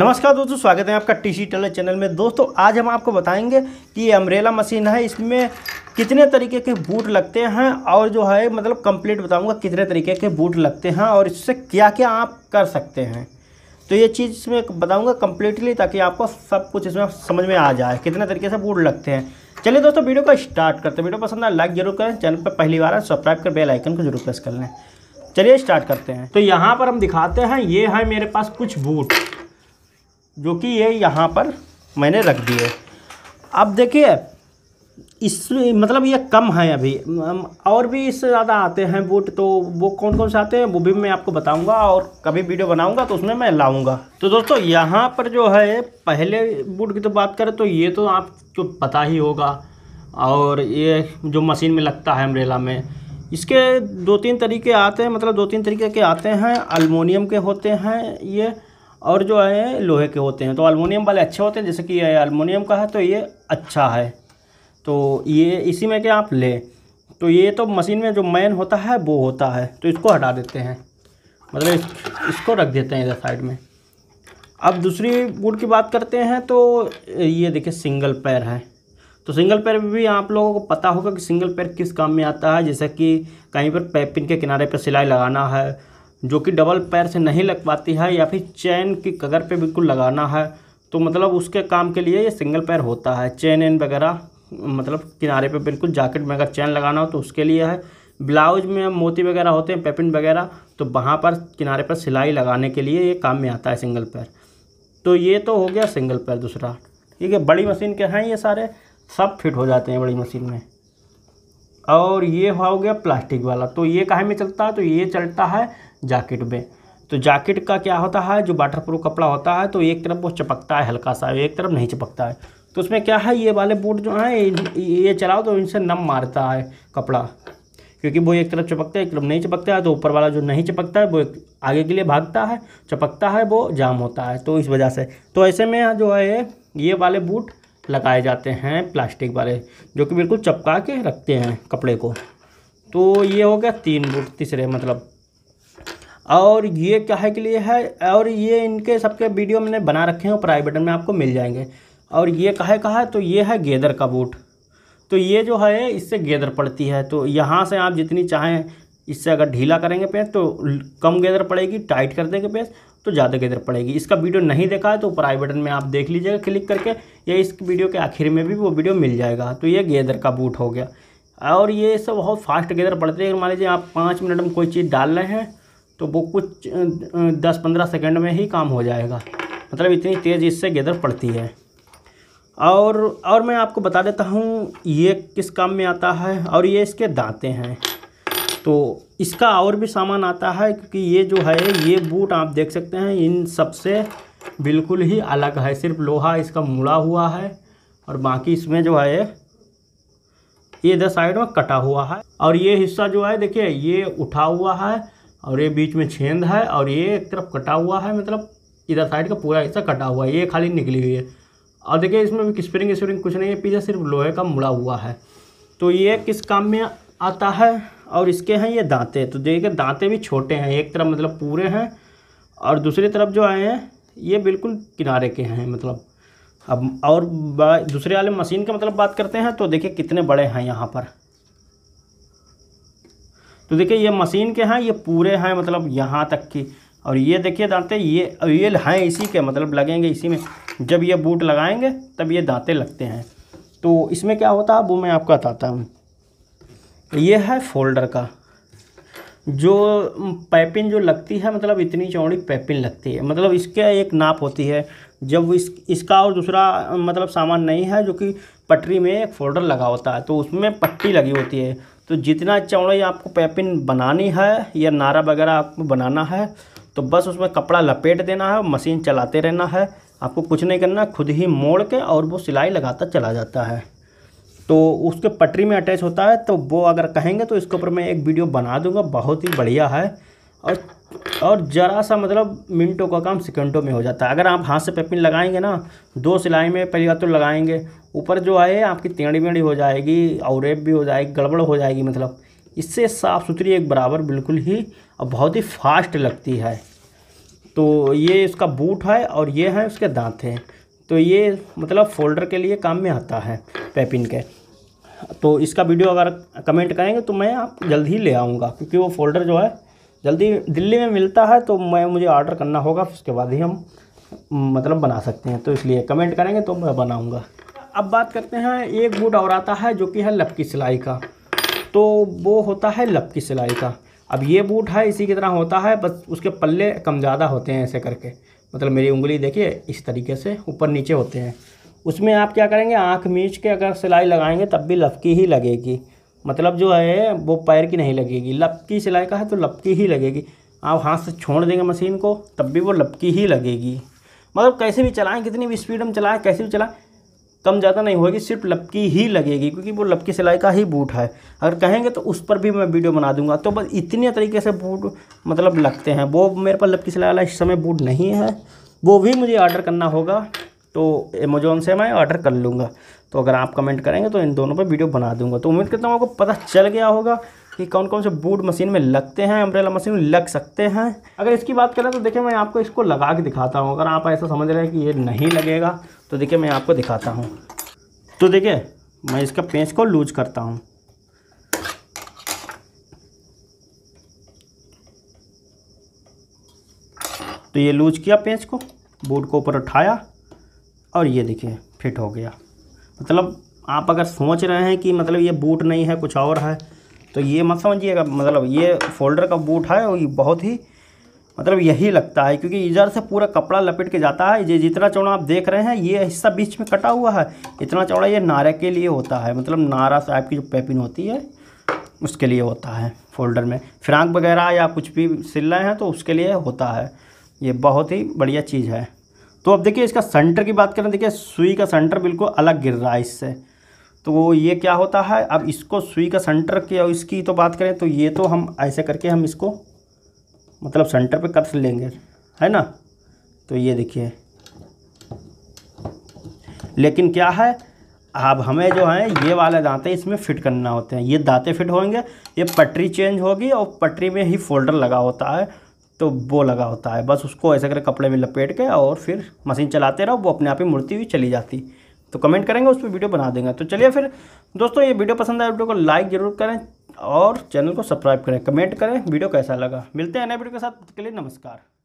नमस्कार दोस्तों स्वागत है आपका टी सी टेलर चैनल में दोस्तों आज हम आपको बताएंगे कि ये अम्ब्रेला मशीन है इसमें कितने तरीके के बूट लगते हैं और जो है मतलब कंप्लीट बताऊंगा कितने तरीके के बूट लगते हैं और इससे क्या क्या आप कर सकते हैं तो ये चीज़ इसमें बताऊंगा कम्प्लीटली ताकि आपको सब कुछ इसमें समझ में आ जाए कितने तरीके से बूट लगते हैं चलिए दोस्तों वीडियो को स्टार्ट करते हैं वीडियो पसंद आए लाइक जरूर करें चैनल पर पहली बार सब्सक्राइब कर बेल आइकन को जरूर प्रेस कर लें चलिए स्टार्ट करते हैं तो यहाँ पर हम दिखाते हैं ये है मेरे पास कुछ बूट जो कि ये यहाँ पर मैंने रख दिए अब देखिए इस मतलब ये कम है अभी और भी इससे ज़्यादा आते हैं बूट तो वो कौन कौन से आते हैं वो भी मैं आपको बताऊंगा और कभी वीडियो बनाऊंगा तो उसमें मैं लाऊंगा तो दोस्तों यहाँ पर जो है पहले बूट की तो बात करें तो ये तो आपको पता ही होगा और ये जो मशीन में लगता है अम्ब्रेला में इसके दो तीन तरीके आते हैं मतलब दो तीन तरीके के आते हैं अलमोनियम के होते हैं ये और जो है लोहे के होते हैं तो अलमोनियम वाले अच्छे होते हैं जैसे कि ये अलमोनियम का है तो ये अच्छा है तो ये इसी में क्या आप लें तो ये तो मशीन में जो मैन होता है वो होता है तो इसको हटा देते हैं मतलब इसको रख देते हैं इधर साइड में अब दूसरी बूट की बात करते हैं तो ये देखिए सिंगल पैर है तो सिंगल पैर भी आप लोगों को पता होगा कि सिंगल पैर किस काम में आता है जैसे कि कहीं पर पैपिन के किनारे पर सिलाई लगाना है जो कि डबल पैर से नहीं लग पाती है या फिर चैन की कगर पे बिल्कुल लगाना है तो मतलब उसके काम के लिए ये सिंगल पैर होता है चैन एन वगैरह मतलब किनारे पे बिल्कुल जैकेट में अगर चैन लगाना हो तो उसके लिए है ब्लाउज में मोती वगैरह होते हैं पेपिन वगैरह तो वहाँ पर किनारे पर सिलाई लगाने के लिए ये काम में आता है सिंगल पैर तो ये तो हो गया सिंगल पैर दूसरा ठीक है बड़ी मशीन के हैं ये सारे सब फिट हो जाते हैं बड़ी मशीन में और ये हो गया प्लास्टिक वाला तो ये काहे में चलता है तो ये चलता है जाकेट में तो जैकेट का क्या होता है जो वाटर प्रूफ कपड़ा होता है तो एक तरफ वो चपकता है हल्का सा एक तरफ नहीं चपकता है तो उसमें क्या है ये वाले बूट जो हैं ये चलाओ तो इनसे नम मारता है कपड़ा क्योंकि वो एक तरफ चपकता है एक तरफ नहीं चपकता है तो ऊपर वाला जो नहीं चपकता है वो आगे के लिए भागता है चपकता है वो जाम होता है तो इस वजह से तो ऐसे में जो है ये वाले बूट लगाए जाते हैं प्लास्टिक वाले जो कि बिल्कुल चपका के रखते हैं कपड़े को तो ये हो गया तीन बूट तीसरे मतलब और ये क्या है के लिए है और ये इनके सबके वीडियो मैंने बना रखे हैं प्राइवेट में आपको मिल जाएंगे और ये कहे कहा है तो ये है गेदर का बूट तो ये जो है इससे गेदर पड़ती है तो यहाँ से आप जितनी चाहें इससे अगर ढीला करेंगे पेस तो कम गेदर पड़ेगी टाइट कर देंगे पेस तो ज़्यादा गेदर पड़ेगी इसका वीडियो नहीं देखा है तो ऊपर आई बटन में आप देख लीजिएगा क्लिक करके या इस वीडियो के आखिर में भी वो वीडियो मिल जाएगा तो ये गेदर का बूट हो गया और ये सब बहुत फास्ट गेदर पड़ते हैं मान लीजिए आप पाँच मिनट में कोई चीज़ डाल रहे हैं तो वो कुछ दस पंद्रह सेकंड में ही काम हो जाएगा मतलब इतनी तेज़ इससे गेदर पड़ती है और और मैं आपको बता देता हूँ ये किस काम में आता है और ये इसके दांते हैं तो इसका और भी सामान आता है क्योंकि ये जो है ये बूट आप देख सकते हैं इन सब से बिल्कुल ही अलग है सिर्फ लोहा इसका मुड़ा हुआ है और बाकी इसमें जो है ये इधर साइड में कटा हुआ है और ये हिस्सा जो है देखिए ये उठा हुआ है और ये बीच में छेंद है और ये एक तरफ कटा हुआ है मतलब इधर साइड का पूरा हिस्सा कटा हुआ है ये खाली निकली हुई है और देखिए इसमें भी स्प्रिंग स्प्रिंग कुछ नहीं है पीछे सिर्फ लोहे का मुड़ा हुआ है तो ये किस काम में आता है और इसके हैं ये दांते तो देखिए दांते भी छोटे हैं एक तरफ मतलब पूरे हैं और दूसरी तरफ जो आए हैं ये बिल्कुल किनारे के हैं मतलब अब और दूसरे वाले मशीन का मतलब बात करते हैं तो देखिए कितने बड़े हैं यहाँ पर तो देखिए ये मशीन के हैं ये पूरे हैं मतलब यहाँ तक की और ये देखिए दांते ये ये हैं इसी के मतलब लगेंगे इसी में जब ये बूट लगाएंगे तब ये दांते लगते हैं तो इसमें क्या होता है वो मैं आपको बताता हूँ ये है फोल्डर का जो पैपिन जो लगती है मतलब इतनी चौड़ी पैपिन लगती है मतलब इसके एक नाप होती है जब इस इसका और दूसरा मतलब सामान नहीं है जो कि पटरी में एक फोल्डर लगा होता है तो उसमें पट्टी लगी होती है तो जितना चौड़ाई आपको पैपिन बनानी है या नारा वगैरह आपको बनाना है तो बस उसमें कपड़ा लपेट देना है मशीन चलाते रहना है आपको कुछ नहीं करना खुद ही मोड़ के और वो सिलाई लगाता चला जाता है तो उसके पटरी में अटैच होता है तो वो अगर कहेंगे तो इसके ऊपर मैं एक वीडियो बना दूंगा बहुत ही बढ़िया है और और ज़रा सा मतलब मिनटों का काम सेकंडों में हो जाता है अगर आप हाथ से पेपिन लगाएंगे ना दो सिलाई में पहली बात तो लगाएंगे ऊपर जो आए आपकी टेढ़ी मेढ़ी हो जाएगी और रेप भी हो जाएगी गड़बड़ हो जाएगी मतलब इससे साफ़ सुथरी एक बराबर बिल्कुल ही और बहुत ही फास्ट लगती है तो ये इसका बूट है और ये है उसके दाँत हैं तो ये मतलब फोल्डर के लिए काम में आता है पेपिन के तो इसका वीडियो अगर कमेंट करेंगे तो मैं आप जल्द ही ले आऊँगा क्योंकि वो फोल्डर जो है जल्दी दिल्ली में मिलता है तो मैं मुझे ऑर्डर करना होगा उसके बाद ही हम मतलब बना सकते हैं तो इसलिए कमेंट करेंगे तो मैं बनाऊँगा अब बात करते हैं एक बूट और आता है जो कि है लपकी सिलाई का तो वो होता है लपकी सिलाई का अब ये बूट है इसी की तरह होता है बस उसके पल्ले कम ज़्यादा होते हैं ऐसे करके मतलब मेरी उंगली देखिए इस तरीके से ऊपर नीचे होते हैं उसमें आप क्या करेंगे आँख मीच के अगर सिलाई लगाएंगे तब भी लपकी ही लगेगी मतलब जो है वो पैर की नहीं लगेगी लपकी सिलाई का है तो लपकी ही लगेगी आप हाथ से छोड़ देंगे मशीन को तब भी वो लपकी ही लगेगी मतलब कैसे भी चलाएं कितनी भी स्पीड हम चलाएं कैसे भी चलाएं कम ज़्यादा नहीं होगी सिर्फ लपकी ही लगेगी क्योंकि वो लपकी सिलाई का ही बूट है अगर कहेंगे तो उस पर भी मैं वीडियो बना दूंगा तो बस इतने तरीके से बूट मतलब लगते हैं वो मेरे पास लपकी सिलाई वाला इस समय बूट नहीं है वो भी मुझे ऑर्डर करना होगा तो अमेजोन से मैं ऑर्डर कर लूँगा तो अगर आप कमेंट करेंगे तो इन दोनों पर वीडियो बना दूंगा तो उम्मीद करता हूँ आपको पता चल गया होगा कि कौन कौन से बूट मशीन में लगते हैं अम्ब्रेला मशीन में लग सकते हैं अगर इसकी बात करें तो देखिए मैं आपको इसको लगा के दिखाता हूँ अगर आप ऐसा समझ रहे हैं कि ये नहीं लगेगा तो देखिए मैं आपको दिखाता हूँ तो देखिए मैं इसका पेंच को लूज करता हूँ तो ये लूज किया पेंच को बूट को ऊपर उठाया और ये देखिए फिट हो गया मतलब आप अगर सोच रहे हैं कि मतलब ये बूट नहीं है कुछ और है तो ये मत समझिएगा मतलब ये फोल्डर का बूट है और बहुत ही मतलब यही लगता है क्योंकि इधर से पूरा कपड़ा लपेट के जाता है ये जितना चौड़ा आप देख रहे हैं ये हिस्सा बीच में कटा हुआ है इतना चौड़ा ये नारे के लिए होता है मतलब नारा साहब की जो पैपिन होती है उसके लिए होता है फोल्डर में फ्राक वगैरह या कुछ भी सिल रहे हैं तो उसके लिए होता है ये बहुत ही बढ़िया चीज़ है तो अब देखिए इसका सेंटर की बात करें देखिए सुई का सेंटर बिल्कुल अलग गिर रहा है इससे तो ये क्या होता है अब इसको सुई का सेंटर की और इसकी तो बात करें तो ये तो हम ऐसे करके हम इसको मतलब सेंटर पे कर लेंगे है ना तो ये देखिए लेकिन क्या है अब हमें जो है ये वाले दांते इसमें फिट करना होते हैं ये दांते फिट होंगे ये पटरी चेंज होगी और पटरी में ही फोल्डर लगा होता है तो वो लगा होता है बस उसको ऐसे करके कपड़े में लपेट के और फिर मशीन चलाते रहो वो अपने आप ही मुड़ती हुई चली जाती तो कमेंट करेंगे उस पर वीडियो बना देंगे तो चलिए फिर दोस्तों ये वीडियो पसंद आए वीडियो को लाइक ज़रूर करें और चैनल को सब्सक्राइब करें कमेंट करें वीडियो कैसा लगा मिलते हैं नए वीडियो के साथ के लिए नमस्कार